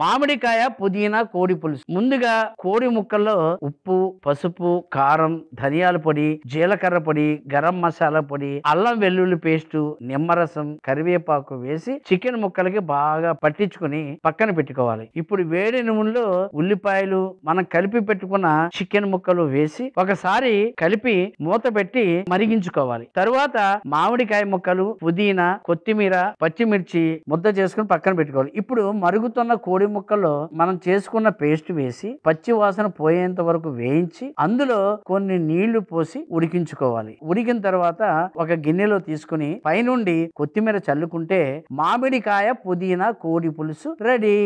మామిడికాయ పుదీనా కోడి పులుసు ముందుగా కోడి ముక్కల్లో ఉప్పు పసుపు కారం ధనియాల పొడి జీలకర్ర పొడి గరం మసాలా పొడి అల్లం వెల్లుల్లి పేస్టు నిమ్మరసం కరివేపాకు వేసి చికెన్ ముక్కలకి బాగా పట్టించుకుని పక్కన పెట్టుకోవాలి ఇప్పుడు వేడి నూనెలో ఉల్లిపాయలు మనం కలిపి పెట్టుకున్న చికెన్ ముక్కలు వేసి ఒకసారి కలిపి మూత పెట్టి మరిగించుకోవాలి తరువాత మామిడికాయ ముక్కలు పుదీనా కొత్తిమీర పచ్చిమిర్చి ముద్ద చేసుకుని పక్కన పెట్టుకోవాలి ఇప్పుడు మరుగుతున్న కోడి కొబ్బరి ముక్కలో మనం చేసుకున్న పేస్ట్ వేసి పచ్చి వాసన పోయేంత వరకు వేయించి అందులో కొన్ని నీళ్లు పోసి ఉడికించుకోవాలి ఉడికిన తర్వాత ఒక గిన్నెలో తీసుకుని పైనుండి కొత్తిమీర చల్లుకుంటే మామిడికాయ పుదీనా కోడి పులుసు రెడీ